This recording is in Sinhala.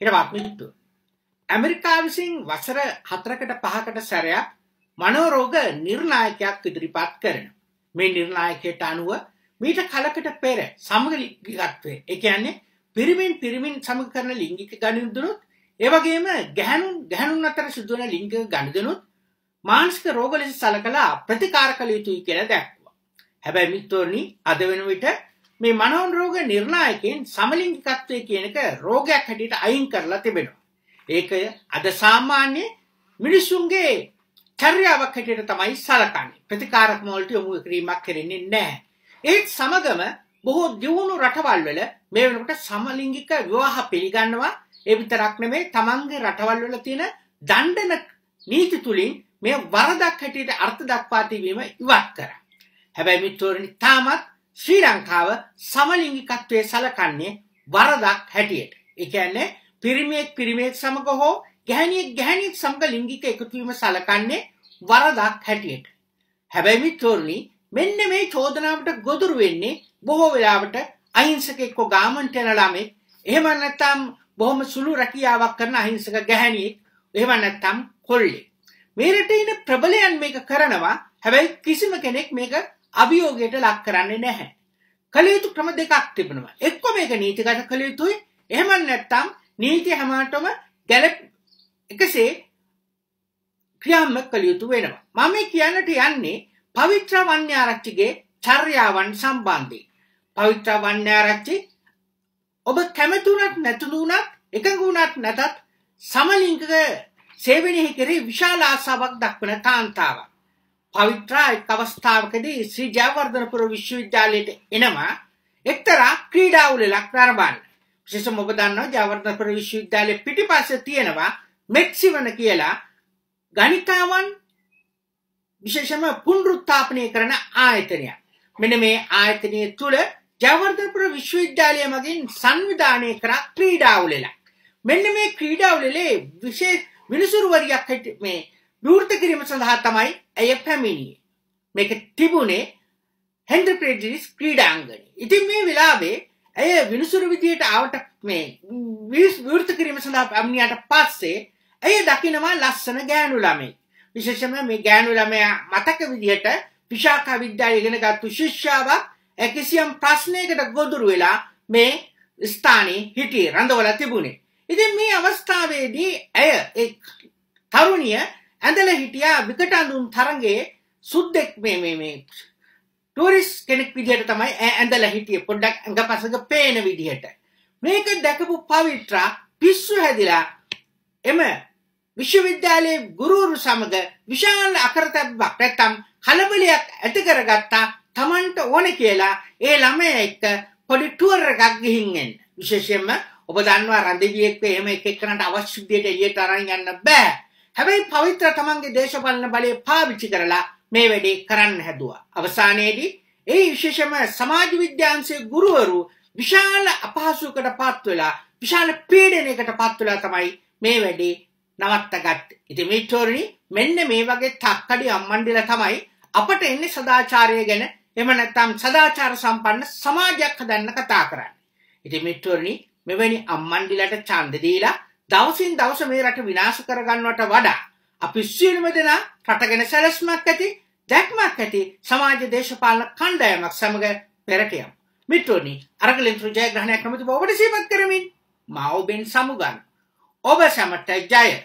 හිට වක්මිත්තු. ඇමරිකා විසින් වසර හතරකට පහකට සැරයක් මනෝරෝග නිර්ණායකයක් ඉදිරිපත් කරන. මේ නිර්ණායකයට අනුව මීට කලකට පෙර සමගලිගත්වේ එකයන්නේ පිරිමින් පිරිමින් සමග කරන ලිංගික ගනිදුනුත් ඒවගේම ගැහැනුන් ගැහැනුන් අතර සිදුවන ලිංග ගනිදනුත් මාංශික රෝග ලෙස සලකලා ප්‍රතිකාර කළ යුතුයි කියලා දැක්වා. හැබැයි මිත්‍රෝනි අද වෙන විට මේ මනෝරෝග නිර්ණායකයෙන් සමලිංගිකත්වය කියන එක රෝගයක් හැටියට අයින් කරලා තිබෙනවා. ඒක අද සාමාන්‍ය මිනිසුන්ගේ චර්යාවක් හැටියට තමයි සලකන්නේ. ප්‍රතිකාරක වලට යොමු කිරීමක් කරන්නේ නැහැ. ඒත් සමගම බොහෝ දියුණු රටවල් වල මේ වෙනකොට සමලිංගික විවාහ පිළිගන්නවා. ඒ විතරක් නෙමෙයි තමන්ගේ රටවල් වල තියෙන දණ්ඩන නීති තුලින් මේ වරදක් හැටියට අර්ථ දක්වා තිබීම ඉවත් කරා. හැබැයි මිත්‍රෝනි තාමත් ශ්‍රී ලංකාව සමලිංගිකත්වයේ සලකන්නේ වරදක් හැටියට. ඒ කියන්නේ පිරිමියෙක් පිරිමියෙක් සමග හෝ ගැහණියෙක් ගැහණියෙක් සමග ලිංගික එකතුවීම සලකන්නේ වරදක් හැටියට. හැබැයි මිත්‍රෝනි මෙන්න මේ චෝදනාවට ගොදුරු වෙන්නේ බොහෝ වෙලාවට අහිංසක එක්ක ගාමන්ට යන ළමෙක් එහෙම නැත්නම් බොහොම සුළු රැකියාවක් කරන අහිංසක ගැහණියෙක් එහෙම නැත්නම් කොල්ලෙක්. මේ රටේ ඉන්න ප්‍රබලයන් මේක කරනවා. හැබැයි කිසිම කෙනෙක් මේක අභියෝගයට ලක් කරන්නේ නැහැ. කළ යුතු ක්‍රම දෙකක් තිබෙනවා. එක්ක මේක නීතිගත කළ යුතුයි. එහෙම නැත්නම් නීති හැමතෙම ගැලප එකසේ ක්‍රියාත්මක කළ යුතු වෙනවා. මම කියන්නට යන්නේ පවිත්‍ර වන්‍යාරච්චිගේ චර්යාවන් සම්බන්ධයෙන්. පවිත්‍ර වන්‍යාරච්චි ඔබ කැමතුණත් නැතුණත් එකඟ වුණත් නැතත් සමලිංගික සේවනයේ කෙරෙහි විශාල ආසාවක් දක්වන කාන්තාවක්. පවිත්‍රා එක් අවස්ථාවකදී ශ්‍රී ජයවර්ධනපුර විශ්වවිද්‍යාලයට එනවා එක්තරා ක්‍රීඩා උළෙලක් නරඹන්න. විශේෂම ඔබ දන්නවා ජයවර්ධනපුර විශ්වවිද්‍යාලයේ පිටිපස්සේ තියෙනවා මෙක්සිවන කියලා ගණිකාවන් විශේෂම පුනරුත්ථාපනය කරන ආයතනය. මෙන්න මේ ආයතනය තුල ජයවර්ධනපුර විශ්වවිද්‍යාලය මගින් සංවිධානය කර ක්‍රීඩා උළෙලක්. මෙන්න මේ ක්‍රීඩා උළෙලේ විශේෂ විනිසුරුවරියක් මේ විවෘත කිරීම සඳහා තමයි ඇය පැමිණියේ. මේක තිබුණේ හෙන්ඩ්‍රි ප්‍රෙඩිස් ක්‍රීඩාංගණේ. ඉතින් මේ වෙලාවේ ඇය විනිසුරු විදියට ආවට මේ විවෘත කිරීම සඳහා පැමිණියට පස්සේ ඇය දකිනවා ලස්සන ගෑනු ළමයි. විශේෂයෙන්ම මේ ගෑනු ළමයා මතක විදියට විශාඛා විද්‍යාව ඉගෙනගත්තු ශිෂ්‍යාවක් කිසියම් ප්‍රශ්නයකට ගොදුරු වෙලා මේ ස්ථානයේ හිටියේ රඳවලා තිබුණේ. ඉතින් මේ අවස්ථාවේදී ඇය ඒ තරුණිය ඇඳලා හිටියා විකට අඳුන් තරඟයේ සුද්දෙක් මේ මේ මේ ටූරිස් කෙනෙක් විදිහට තමයි ඇඳලා හිටියේ පොඩ්ඩක් අඟපසඟ පේන විදිහට. මේක දැකපු පවිත්‍රා පිස්සු හැදිලා එම විශ්වවිද්‍යාලයේ ගුරුවරු සමග විශාල අකරතැබ්බක් නැත්තම් කලබලයක් ඇති කරගත්තා Tamanට ඕන කියලා ඒ ළමයා එක්ක පොඩි ටුවර් එකක් ගිහින් එන්න. විශේෂයෙන්ම ඔබ දන්නවා රඳවියෙක්ව එහෙම එක එක්කනට අවශ්‍ය විදියට එළියට අරන් යන්න බෑ. හැබැයි පවිත්‍ර තමන්ගේ දේශපාලන බලය පාවිච්චි කරලා මේ වැඩේ කරන්න හැදුවා. අවසානයේදී ඒ විශේෂම සමාජ විද්‍යාංශයේ ගුරුවරු විශාල අපහසුකකට පත් වෙලා විශාල පීඩනයකට පත් වෙලා තමයි මේ වැඩේ නවත්තගත්තේ. ඉතින් මිත්‍රෝනි මෙන්න මේ වගේ තක්කඩි අම්මණ්ඩිලා තමයි අපට එන්නේ සදාචාරය ගැන එහෙම නැත්නම් සදාචාර සම්පන්න සමාජයක් හදන්න කතා කරන්නේ. ඉතින් මිත්‍රෝනි මෙවැනි අම්මණ්ඩිලට ඡන්ද දීලා දවසින් දවස මේ රට විනාශ කරගන්නවට වඩා අපි සියලුම දෙනා රට ගැන සැලැස්මක් ඇති දැක්මක් ඇති සමාජ දේශපාලන කණ්ඩායමක් සමග පෙරට යමු. මිත්‍රෝනි අරගලින්තු ජයග්‍රහණයක් කැමති බව ඔබට සිහිපත් කරමින් මා ඔබෙන් සමුගන්නවා. ඔබ සැමට ජය